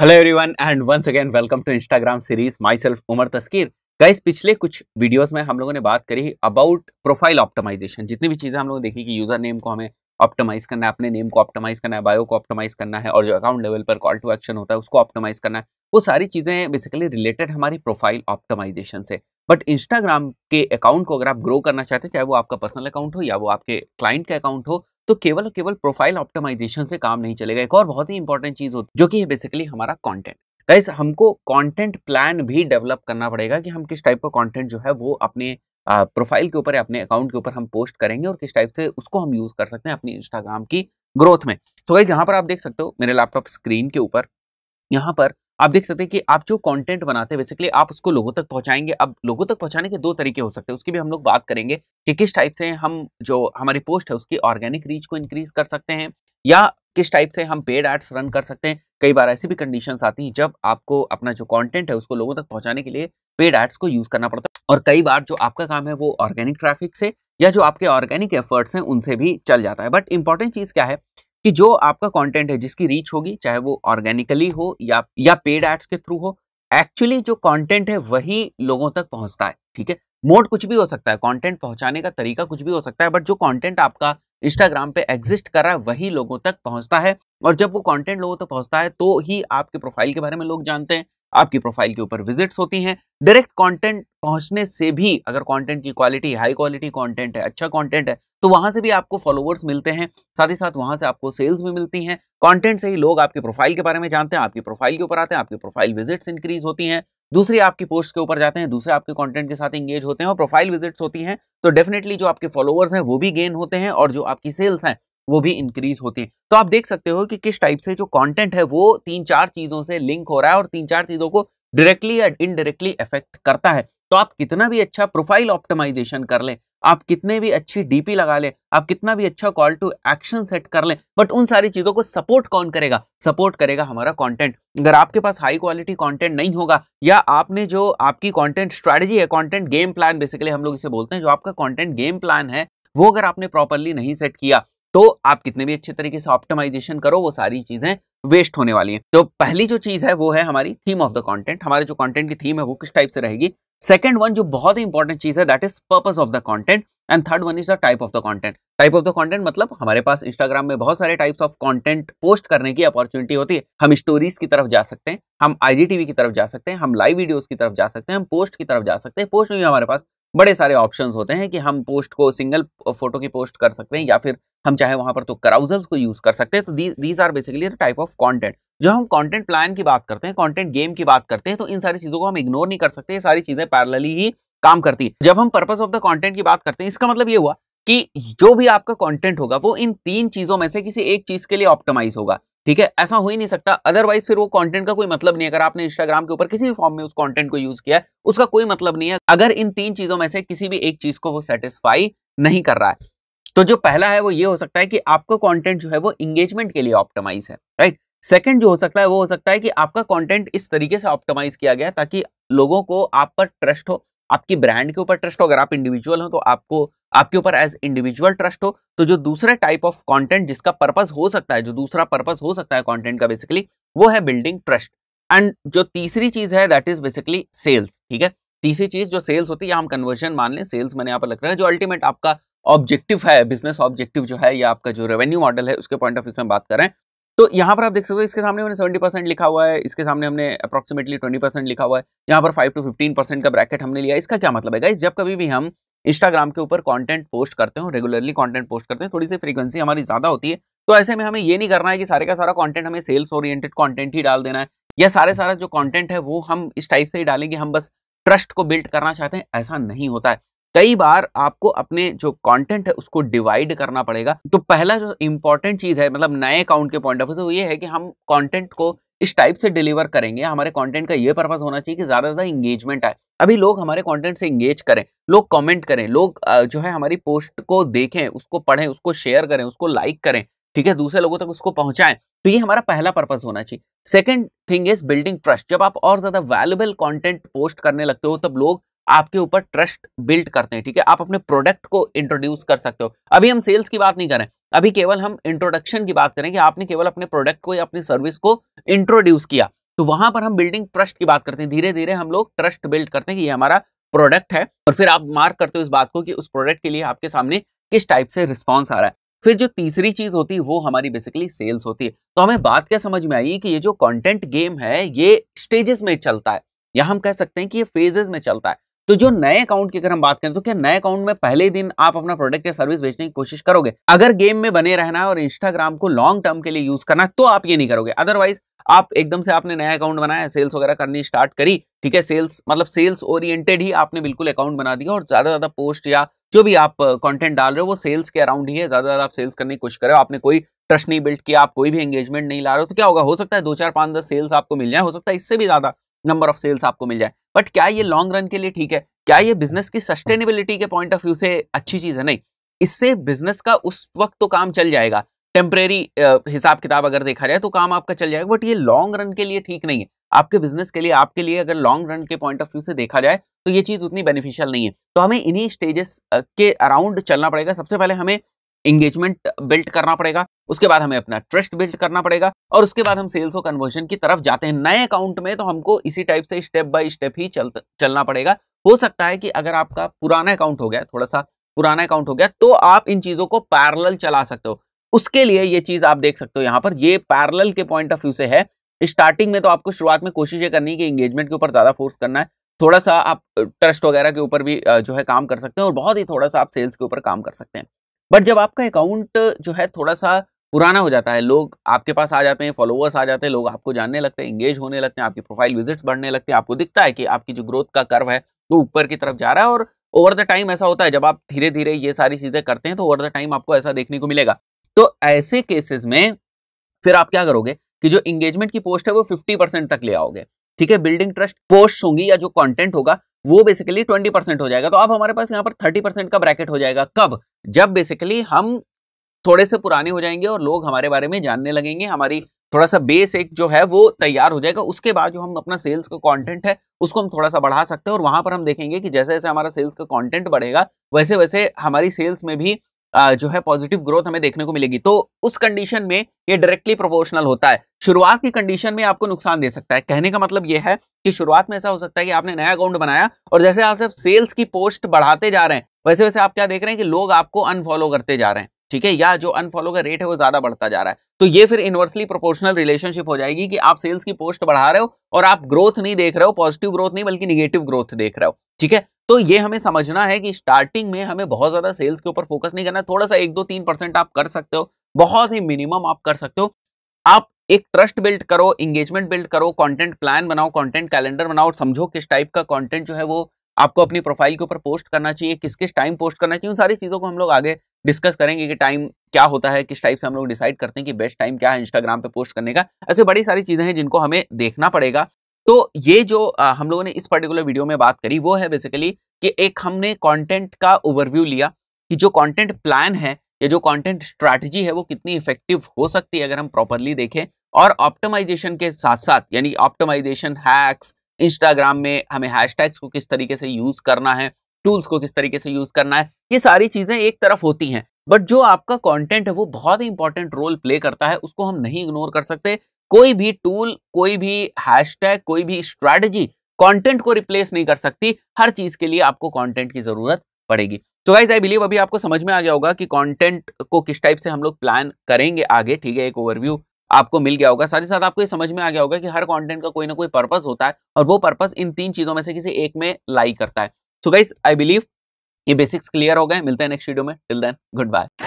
hello everyone and once again welcome to Instagram series myself Umar Taskeer guys पिछले कुछ videos में हम लोगों ने बात करी अबाउट प्रोफाइल ऑप्टिमाइजेशन जितनी भी चीज़ें हम लोगों ने देखी कि यूज़र नेम को हमें ऑप्टिमाइज करना है अपने नेम को ऑप्टिमाइज करना है बायो को ऑप्टिमाइज करना है और जो अकाउंट लेवल पर कॉल टू एक्शन होता है उसको ऑप्टिमाइज करना है वो सारी चीज़ें बेसिकली रिलेटेड हमारी प्रोफाइल ऑप्टिमाइजेशन से बट इंस्टाग्राम के अकाउंट को अगर आप ग्रो करना चाहते हैं चाहे वो आपका पर्सनल अकाउंट हो या वो आपके क्लाइंट का अकाउंट हो तो केवल केवल प्रोफाइल ऑप्टिमाइजेशन से काम नहीं चलेगा एक और बहुत ही इंपॉर्टेंट चीज होती है जो कि है बेसिकली हमारा कॉन्टेंट गाइस हमको कंटेंट प्लान भी डेवलप करना पड़ेगा कि हम किस टाइप का कंटेंट जो है वो अपने प्रोफाइल के ऊपर या अपने अकाउंट के ऊपर हम पोस्ट करेंगे और किस टाइप से उसको हम यूज कर सकते हैं अपनी इंस्टाग्राम की ग्रोथ में तो गाइज यहाँ पर आप देख सकते हो मेरे लैपटॉप स्क्रीन के ऊपर यहाँ पर आप देख सकते हैं कि आप जो कंटेंट बनाते हैं बेसिकली आप उसको लोगों तक पहुंचाएंगे अब लोगों तक पहुंचाने के दो तरीके हो सकते हैं उसकी भी हम लोग बात करेंगे कि किस टाइप से हम जो हमारी पोस्ट है उसकी ऑर्गेनिक रीच को इंक्रीज कर सकते हैं या किस टाइप से हम पेड एड्स रन कर सकते हैं कई बार ऐसी भी कंडीशन आती हैं जब आपको अपना जो कॉन्टेंट है उसको लोगों तक पहुंचाने के लिए पेड एड्स को यूज करना पड़ता है और कई बार जो आपका काम है वो ऑर्गेनिक ट्रैफिक से या जो आपके ऑर्गेनिक एफर्ट्स हैं उनसे भी चल जाता है बट इंपॉर्टेंट चीज क्या है कि जो आपका कंटेंट है जिसकी रीच होगी चाहे वो ऑर्गेनिकली हो या या पेड एड्स के थ्रू हो एक्चुअली जो कंटेंट है वही लोगों तक पहुंचता है ठीक है मोड कुछ भी हो सकता है कंटेंट पहुंचाने का तरीका कुछ भी हो सकता है बट जो कंटेंट आपका इंस्टाग्राम पे एग्जिस्ट कर रहा है वही लोगों तक पहुंचता है और जब वो कंटेंट लोगों तक पहुंचता है तो ही आपके प्रोफाइल के बारे में लोग जानते हैं आपकी प्रोफाइल के ऊपर विजिट्स होती हैं डायरेक्ट कंटेंट पहुंचने से भी अगर कंटेंट की क्वालिटी हाई क्वालिटी कंटेंट है अच्छा कंटेंट है तो वहां से भी आपको फॉलोवर्स मिलते हैं साथ ही साथ वहां से आपको सेल्स भी मिलती हैं कंटेंट से ही लोग आपके प्रोफाइल के बारे में जानते हैं आपकी प्रोफाइल के ऊपर आते हैं आपकी प्रोफाइल विजिट्स इंक्रीज होती हैं दूसरी आपकी पोस्ट के ऊपर जाते हैं दूसरे आपके कॉन्टेंट के साथ इंगेज होते हैं और प्रोफाइल विजिट्स होती हैं तो डेफिनेटली जो आपके फॉलोअर्स हैं वो भी गेन होते हैं और जो आपकी सेल्स हैं वो भी इंक्रीज होते हैं तो आप देख सकते हो कि किस टाइप से जो कंटेंट है वो तीन चार चीज़ों से लिंक हो रहा है और तीन चार चीज़ों को डायरेक्टली या इनडायरेक्टली अफेक्ट करता है तो आप कितना भी अच्छा प्रोफाइल ऑप्टिमाइजेशन कर लें आप कितने भी अच्छी डीपी लगा लें आप कितना भी अच्छा कॉल टू एक्शन सेट कर लें बट उन सारी चीज़ों को सपोर्ट कौन करेगा सपोर्ट करेगा हमारा कंटेंट अगर आपके पास हाई क्वालिटी कंटेंट नहीं होगा या आपने जो आपकी कंटेंट स्ट्रेटजी है कंटेंट गेम प्लान बेसिकली हम लोग इसे बोलते हैं जो आपका कॉन्टेंट गेम प्लान है वो अगर आपने प्रॉपरली नहीं सेट किया तो आप कितने भी अच्छे तरीके से ऑप्टिमाइजेशन करो वो सारी चीजें वेस्ट होने वाली हैं तो पहली जो चीज है वो है हमारी थीम ऑफ द कंटेंट हमारे जो कंटेंट की थीम है वो किस टाइप से रहेगी सेकंड वन जो बहुत ही इंपॉर्टेंट चीज है that is purpose of the content and third one is the type of the content type of the content मतलब हमारे पास इंस्टाग्राम में बहुत सारे टाइप्स ऑफ कॉन्टेंट पोस्ट करने की अपॉर्चुनिटी होती है हम स्टोरीज की तरफ जा सकते हैं हम आईजीटीवी की तरफ जा सकते हैं हम लाइव वीडियोज की तरफ जा सकते हैं हम पोस्ट की तरफ जा सकते हैं पोस्ट में हमारे पास बड़े सारे ऑप्शन होते हैं कि हम पोस्ट को सिंगल फोटो की पोस्ट कर सकते हैं या फिर हम चाहे वहाँ पर तो कराउजल्स को यूज़ कर सकते हैं तो these are basically type of content जो हम कंटेंट प्लान की बात करते हैं कंटेंट गेम की बात करते हैं तो इन सारी चीज़ों को हम इग्नोर नहीं कर सकते ये सारी चीज़ें पैरलली ही काम करती है जब हम पर्पज ऑफ द कंटेंट की बात करते हैं इसका मतलब ये हुआ कि जो भी आपका कंटेंट होगा वो इन तीन चीज़ों में से किसी एक चीज़ के लिए ऑप्टिमाइज होगा ठीक है ऐसा हो ही नहीं सकता अदरवाइज फिर वो कंटेंट का कोई मतलब नहीं अगर आपने इंस्टाग्राम के ऊपर किसी भी फॉर्म में उस कंटेंट को यूज किया है उसका कोई मतलब नहीं है अगर इन तीन चीजों में से किसी भी एक चीज को वो सेटिस्फाई नहीं कर रहा है तो जो पहला है वो ये हो सकता है कि आपका कॉन्टेंट जो है वो इंगेजमेंट के लिए ऑप्टोमाइज है राइट सेकेंड जो हो सकता है वो हो सकता है कि आपका कॉन्टेंट इस तरीके से ऑप्टोमाइज किया गया ताकि लोगों को आप पर ट्रस्ट हो आपकी ब्रांड के ऊपर ट्रस्ट हो अगर आप इंडिविजुअल हो तो आपको आपके ऊपर एज इंडिविजुअल ट्रस्ट हो तो जो दूसरे टाइप ऑफ कंटेंट जिसका पर्पस हो सकता है जो दूसरा पर्पस हो सकता है कंटेंट का बेसिकली वो है बिल्डिंग ट्रस्ट एंड जो तीसरी चीज है दैट इज बेसिकली सेल्स ठीक है तीसरी चीज जो सेल्स होती है हम कन्वर्जन मान लें सेल्स मैंने यहाँ पर लग रहा है जो अल्टीमेट आपका ऑब्जेक्टिव है बिजनेस ऑब्जेक्टिव जो है या आपका जो रेवेन्यू मॉडल है उसके पॉइंट ऑफ व्यू से हम बात करें तो यहाँ पर आप देख सकते हो इसके सामने हमने सेवेंटी परसेंट लिखा हुआ है इसके सामने हमने अप्रॉक्सीमेटली ट्वेंटी परसेंट लिखा हुआ है यहाँ पर फाइव टू फिफ्टीन परसेंट का ब्रैकेट हमने लिया इसका क्या मतलब है गाइज जब कभी भी हम इंस्टाग्राम के ऊपर कंटेंट पोस्ट करते हो रेगुलरली कंटेंट पोस्ट करते हैं थोड़ी सी फ्रीक्वेंसी हमारी ज्यादा होती है तो ऐसे में हमें ये नहीं करना है कि सारे का सारा कॉन्टेंट हमें सेल्स ओरिएटेड कॉन्टेंट ही डाल देना है या सारे सारा जो कॉन्टेंट है वो हम इस टाइप से ही डालेंगे हम बस ट्रस्ट को बिल्ड करना चाहते हैं ऐसा नहीं होता है कई बार आपको अपने जो कंटेंट है उसको डिवाइड करना पड़ेगा तो पहला जो इम्पोर्टेंट चीज़ है मतलब नए अकाउंट के पॉइंट ऑफ व्यू तो ये है कि हम कंटेंट को इस टाइप से डिलीवर करेंगे हमारे कंटेंट का ये पर्पज होना चाहिए कि ज़्यादा से ज़्यादा इंगेजमेंट आए अभी लोग हमारे कंटेंट से इंगेज करें लोग कमेंट करें लोग जो है हमारी पोस्ट को देखें उसको पढ़ें उसको शेयर करें उसको लाइक करें ठीक है दूसरे लोगों तक उसको पहुंचाएं तो ये हमारा पहला पर्पज होना चाहिए second thing is building trust जब आप और ज्यादा वैल्यूबल कॉन्टेंट पोस्ट करने लगते हो तब लोग आपके ऊपर ट्रस्ट बिल्ड करते हैं ठीक है आप अपने प्रोडक्ट को इंट्रोड्यूस कर सकते हो अभी हम सेल्स की बात नहीं करें अभी केवल हम इंट्रोडक्शन की बात करें कि आपने केवल अपने प्रोडक्ट को या अपनी सर्विस को इंट्रोड्यूस किया तो वहां पर हम बिल्डिंग ट्रस्ट की बात करते हैं धीरे धीरे हम लोग ट्रस्ट बिल्ड करते हैं कि ये हमारा प्रोडक्ट है और फिर आप मार्क करते हो इस बात को कि उस प्रोडक्ट के लिए आपके सामने किस टाइप से रिस्पॉन्स आ रहा है फिर जो तीसरी चीज होती है वो हमारी बेसिकली सेल्स होती है तो हमें बात क्या समझ में आई कि ये जो कॉन्टेंट गेम है ये स्टेजेस में चलता है या हम कह सकते हैं कि ये फेजेस में चलता है तो जो नए अकाउंट की अगर हम बात करें तो क्या नए अकाउंट में पहले दिन आप अपना प्रोडक्ट या सर्विस बेचने की कोशिश करोगे अगर गेम में बने रहना है और इंस्टाग्राम को लॉन्ग टर्म के लिए यूज करना तो आप ये नहीं करोगे अदरवाइज आप एकदम से आपने नया अकाउंट बनाया सेल्स वगैरह करनी स्टार्ट करी ठीक है सेल्स मतलब सेल्स ओरिएंटेड ही आपने बिल्कुल अकाउंट बना दिया और ज्यादा ज्यादा पोस्ट या जो भी आप कंटेंट डाल रहे हो वो सेल्स के अराउंड ही है ज्यादा ज्यादा आप सेल्स करने की कोशिश कर रहे हो आपने कोई ट्रस्ट नहीं बिल्ड किया आप कोई भी एंगेजमेंट नहीं ला रहे हो तो क्या होगा हो सकता है दो चार पांच दस सेल्स आपको मिल जाए हो सकता है इससे भी ज्यादा नंबर ऑफ सेल्स आपको मिल जाए बट क्या ये लॉन्ग रन के लिए ठीक है क्या ये बिजनेस की सस्टेनेबिलिटी के पॉइंट ऑफ व्यू से अच्छी चीज है नहीं इससे बिजनेस का उस वक्त तो काम चल जाएगा टेम्परेरी हिसाब किताब अगर देखा जाए तो काम आपका चल जाएगा बट ये लॉन्ग रन के लिए ठीक नहीं है आपके बिजनेस के लिए आपके लिए अगर लॉन्ग रन के पॉइंट ऑफ व्यू से देखा जाए तो ये चीज़ उतनी बेनिफिशियल नहीं है तो हमें इन्हीं स्टेजेस के अराउंड चलना पड़ेगा सबसे पहले हमें एंगेजमेंट बिल्ड करना पड़ेगा उसके बाद हमें अपना ट्रस्ट बिल्ड करना पड़ेगा और उसके बाद हम सेल्स और कन्वर्जन की तरफ जाते हैं नए अकाउंट में तो हमको इसी टाइप से स्टेप बाय स्टेप ही चल चलना पड़ेगा हो सकता है कि अगर आपका पुराना अकाउंट हो गया थोड़ा सा पुराना अकाउंट हो गया तो आप इन चीज़ों को पैरल चला सकते हो उसके लिए ये चीज़ आप देख सकते हो यहाँ पर ये पैरल के पॉइंट ऑफ व्यू से है स्टार्टिंग में तो आपको शुरुआत में कोशिश ये करनी है कि एंगेजमेंट के ऊपर ज़्यादा फोर्स करना है थोड़ा सा आप ट्रस्ट वगैरह के ऊपर भी जो है काम कर सकते हैं और बहुत ही थोड़ा सा आप सेल्स के ऊपर काम कर सकते हैं बट जब आपका अकाउंट जो है थोड़ा सा पुराना हो जाता है लोग आपके पास आ जाते हैं फॉलोअर्स आ जाते हैं लोग आपको जानने लगते हैं इंगेज होने लगते हैं आपकी प्रोफाइल विजिट्स बढ़ने लगते हैं आपको दिखता है कि आपकी जो ग्रोथ का कर्व है वो ऊपर की तरफ जा रहा है और ओवर द टाइम ऐसा होता है जब आप धीरे धीरे ये सारी चीजें करते हैं तो ओवर द टाइम आपको ऐसा देखने को मिलेगा तो ऐसे केसेस में फिर आप क्या करोगे कि जो इंगेजमेंट की पोस्ट है वो फिफ्टी तक ले आओगे ठीक है बिल्डिंग ट्रस्ट पोस्ट होंगी या जो कॉन्टेंट होगा वो बेसिकली ट्वेंटी परसेंट हो जाएगा तो अब हमारे पास यहाँ पर थर्टी परसेंट का ब्रैकेट हो जाएगा कब जब बेसिकली हम थोड़े से पुराने हो जाएंगे और लोग हमारे बारे में जानने लगेंगे हमारी थोड़ा सा बेस एक जो है वो तैयार हो जाएगा उसके बाद जो हम अपना सेल्स का कंटेंट है उसको हम थोड़ा सा बढ़ा सकते हैं और वहां पर हम देखेंगे कि जैसे जैसे हमारा सेल्स का कंटेंट बढ़ेगा वैसे वैसे हमारी सेल्स में भी जो है पॉजिटिव ग्रोथ हमें देखने को मिलेगी तो उस कंडीशन में ये डायरेक्टली प्रोपोर्शनल होता है शुरुआत की कंडीशन में आपको नुकसान दे सकता है कहने का मतलब ये है कि शुरुआत में ऐसा हो सकता है कि आपने नया अकाउंट बनाया और जैसे आप सब सेल्स की पोस्ट बढ़ाते जा रहे हैं वैसे वैसे आप क्या देख रहे हैं कि लोग आपको अनफॉलो करते जा रहे हैं ठीक है या जो अनफॉलो का रेट है वो ज्यादा बढ़ता जा रहा है तो ये फिर इनवर्सली प्रोपोर्शनल रिलेशनशिप हो जाएगी कि आप सेल्स की पोस्ट बढ़ा रहे हो और आप ग्रोथ नहीं देख रहे हो पॉजिटिव ग्रोथ नहीं बल्कि निगेटिव ग्रोथ देख रहे हो ठीक है तो ये हमें समझना है कि स्टार्टिंग में हमें बहुत ज्यादा सेल्स के ऊपर फोकस नहीं करना थोड़ा सा एक दो तीन परसेंट आप कर सकते हो बहुत ही मिनिमम आप कर सकते हो आप एक ट्रस्ट बिल्ड करो इंगेजमेंट बिल्ड करो कंटेंट प्लान बनाओ कंटेंट कैलेंडर बनाओ समझो किस टाइप का कंटेंट जो है वो आपको अपनी प्रोफाइल के ऊपर पोस्ट करना चाहिए किस किस टाइम पोस्ट करना चाहिए उन सारी चीज़ों को हम लोग आगे डिस्कस करेंगे कि टाइम क्या होता है किस टाइप से हम लोग डिसाइड करते हैं कि बेस्ट टाइम क्या है इंस्टाग्राम पे पोस्ट करने का ऐसे बड़ी सारी चीज़ें हैं जिनको हमें देखना पड़ेगा तो ये जो आ, हम लोगों ने इस पर्टिकुलर वीडियो में बात करी वो है बेसिकली कि एक हमने कॉन्टेंट का ओवरव्यू लिया कि जो कॉन्टेंट प्लान है या जो कॉन्टेंट स्ट्रैटेजी है वो कितनी इफेक्टिव हो सकती है अगर हम प्रॉपरली देखें और ऑप्टोमाइजेशन के साथ साथ यानी ऑप्टोमाइजेशन हैक्स इंस्टाग्राम में हमें हैशटैग्स को किस तरीके से यूज करना है टूल्स को किस तरीके से यूज करना है ये सारी चीजें एक तरफ होती हैं बट जो आपका कंटेंट है वो बहुत ही इंपॉर्टेंट रोल प्ले करता है उसको हम नहीं इग्नोर कर सकते कोई भी टूल कोई भी हैशटैग कोई भी स्ट्रैटेजी कंटेंट को रिप्लेस नहीं कर सकती हर चीज के लिए आपको कंटेंट की जरूरत पड़ेगी तो गाइज आई बिलीव अभी आपको समझ में आ गया होगा कि कंटेंट को किस टाइप से हम लोग प्लान करेंगे आगे ठीक है एक ओवरव्यू आपको मिल गया होगा साथ ही साथ आपको ये समझ में आ गया होगा कि हर कंटेंट का कोई ना कोई पर्पस होता है और वो पर्पस इन तीन चीजों में से किसी एक में लाई करता है सो गाइस आई बिलीव ये बेसिक्स क्लियर हो गए मिलते हैं नेक्स्ट वीडियो में टिल देन गुड बाय